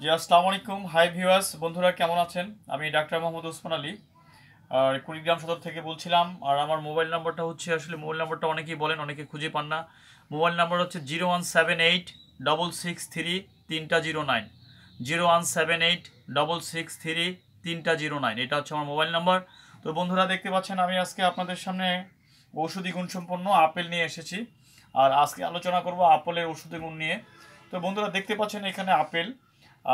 জি আসসালামু আলাইকুম hi viewers বন্ধুরা কেমন আছেন আমি ডাক্তার মোহাম্মদ ওসমান আলী আর কুড়িগ্রাম সদর থেকে বলছিলাম আর আমার মোবাইল নাম্বারটা হচ্ছে আসলে মোবাইল নাম্বারটা অনেকেই বলেন অনেকে খুঁজে পান না মোবাইল নাম্বার হচ্ছে zero one seven eight double six three তিনটা zero nine zero one seven eight double six three তিনটা জিরো নাইন এটা হচ্ছে আমার মোবাইল নাম্বার তো বন্ধুরা দেখতে পাচ্ছেন আমি আজকে আপনাদের সামনে ঔষধি গুণসম্পন্ন আপেল নিয়ে এসেছি আর আজকে আলোচনা করব আপেলের ওষুধি গুণ নিয়ে তো বন্ধুরা দেখতে পাচ্ছেন এখানে আপেল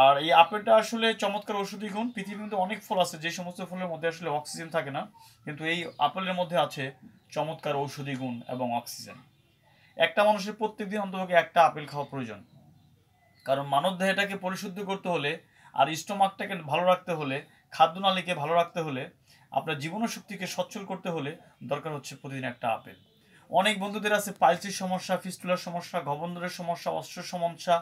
আর এই আপেলটা আসলে চমৎকার ওষুধি গুণ পৃথিবীর মধ্যে অনেক ফল আছে যে সমস্ত ফলের মধ্যে আসলে অক্সিজেন থাকে না কিন্তু এই আপেলের মধ্যে আছে চমৎকার ঔষধি গুণ এবং অক্সিজেন একটা মানুষের প্রত্যেকদিন অন্তত একটা আপেল খাওয়া প্রয়োজন কারণ মানব দেহটাকে পরিশুদ্ধ করতে হলে আর স্টোমাকটাকে ভালো রাখতে হলে খাদ্য নালীকে ভালো রাখতে হলে আপনার জীবনশক্তিকে সচ্ছল করতে হলে দরকার হচ্ছে প্রতিদিন একটা আপেল অনেক বন্ধুদের আছে পাইলসির সমস্যা ফিস্টুলার সমস্যা গভন্দরের সমস্যা অস্ত্র সমস্যা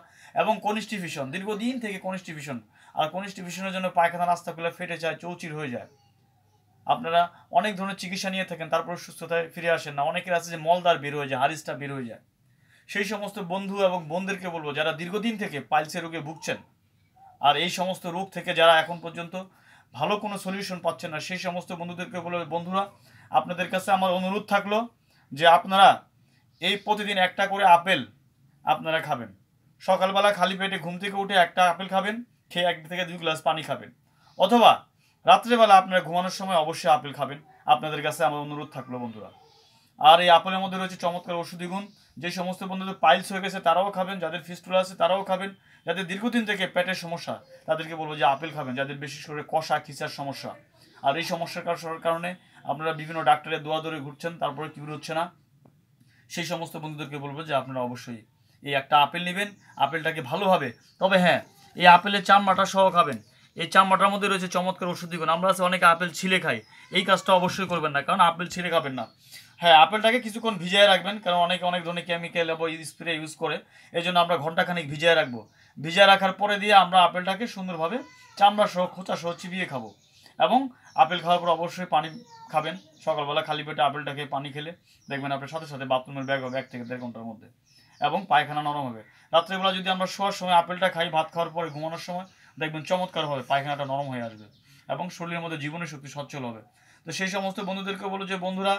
এবং কনিষ্টিভিশন দীর্ঘদিন থেকে কনিষ্টিভিশন আর কনিষ্টিভিশনের জন্য পায়খানা খুলে ফেটে যায় চৌচির হয়ে যায় আপনারা অনেক ধরনের চিকিৎসা নিয়ে থাকেন তারপরে সুস্থতায় ফিরে আসেন না অনেকের আছে যে মলদার বের হয়ে যায় হারিসটা বের হয়ে যায় সেই সমস্ত বন্ধু এবং বোনদেরকে বলবো যারা দীর্ঘদিন থেকে পাইলসের রোগে ভুগছেন আর এই সমস্ত রোগ থেকে যারা এখন পর্যন্ত ভালো কোনো সলিউশন পাচ্ছেন না সেই সমস্ত বন্ধুদেরকে বলবো বন্ধুরা আপনাদের কাছে আমার অনুরোধ থাকলো যে আপনারা এই প্রতিদিন একটা করে আপেল আপনারা খাবেন সকালবেলা খালি পেটে ঘুম থেকে উঠে একটা আপেল খাবেন খেয়ে এক থেকে দুই গ্লাস পানি খাবেন অথবা রাত্রেবেলা আপনারা ঘুমানোর সময় অবশ্যই আপেল খাবেন আপনাদের কাছে আমার অনুরোধ থাকলো বন্ধুরা আর এই আপেলের মধ্যে রয়েছে চমৎকার ওষুধি গুণ যে সমস্ত বন্ধুদের পাইলস হয়ে গেছে তারাও খাবেন যাদের ফিস্টুলা আছে তারাও খাবেন যাদের দীর্ঘদিন থেকে পেটের সমস্যা তাদেরকে বলবো যে আপেল খাবেন যাদের বেশি করে কষা খিচার সমস্যা আর এই সমস্যার কারণে আপনারা বিভিন্ন ডাক্তারের দোয়া ধরে ঘুরছেন তারপরে কী হচ্ছে না সেই সমস্ত বন্ধুদেরকে বলবো যে আপনারা অবশ্যই এই একটা আপেল নেবেন আপেলটাকে ভালোভাবে তবে হ্যাঁ এই আপেলের চামড়াটা সহ খাবেন এই চামড়াটার মধ্যে রয়েছে চমৎকার ওষুধ দিগুণ আমরা আছে অনেকে আপেল ছিলে খাই এই কাজটা অবশ্যই করবেন না কারণ আপেল ছিঁড়ে খাবেন না হ্যাঁ আপেলটাকে কিছুক্ষণ ভিজিয়ে রাখবেন কারণ অনেকে অনেক ধরনের কেমিক্যাল এবং স্প্রে ইউজ করে এই জন্য আমরা ঘন্টাখানিক ভিজিয়ে রাখবো ভিজিয়ে রাখার পরে দিয়ে আমরা আপেলটাকে সুন্দরভাবে চামড়া সহ খোঁচা সহ চিবিয়ে খাবো এবং আপেল খাওয়ার পর অবশ্যই পানি খাবেন সকালবেলা খালি পেটে আপেলটাকে পানি খেলে দেখবেন আপনার সাথে সাথে বাথরুমের ব্যাগ হবে এক থেকে দেড় ঘন্টার মধ্যে এবং পায়খানা নরম হবে রাত্রেবেলা যদি আমরা শোয়ার সময় আপেলটা খাই ভাত খাওয়ার পরে ঘুমানোর সময় দেখবেন চমৎকার হবে পায়খানাটা নরম হয়ে আসবে এবং শরীরের মধ্যে জীবনের শক্তি সচ্ছল হবে তো সেই সমস্ত বন্ধুদেরকে বলো যে বন্ধুরা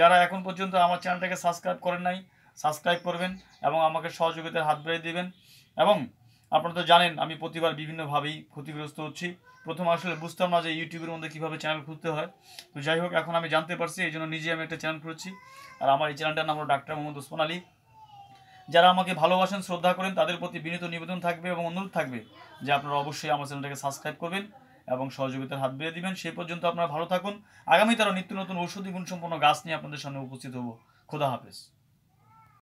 যারা এখন পর্যন্ত আমার চ্যানেলটাকে সাবস্ক্রাইব করেন নাই সাবস্ক্রাইব করবেন এবং আমাকে সহযোগিতার হাত বেড়ে দেবেন এবং আপনারা তো জানেন আমি প্রতিবার বিভিন্নভাবেই ক্ষতিগ্রস্ত হচ্ছি প্রথম আসলে বুঝতাম না যে ইউটিউবের মধ্যে কীভাবে চ্যানেল খুলতে হয় তো যাই হোক এখন আমি জানতে পারছি এই জন্য নিজে আমি একটা চ্যানেল খুলেছি আর আমার এই চ্যানেলটার নাম হলো ডাক্তার মোহাম্মদ ওসমান আলী যারা আমাকে ভালোবাসেন শ্রদ্ধা করেন তাদের প্রতি বিনীত নিবেদন থাকবে এবং অনুরোধ থাকবে যে আপনারা অবশ্যই আমার চ্যানেলটাকে সাবস্ক্রাইব করবেন এবং সহযোগিতার হাত বেড়ে দিবেন সেই পর্যন্ত আপনারা ভালো থাকুন আগামী তারা নিত্য নতুন ঔষধি গুণসম্পন্ন গাছ নিয়ে আপনাদের সামনে উপস্থিত হব খোদা হাফেজ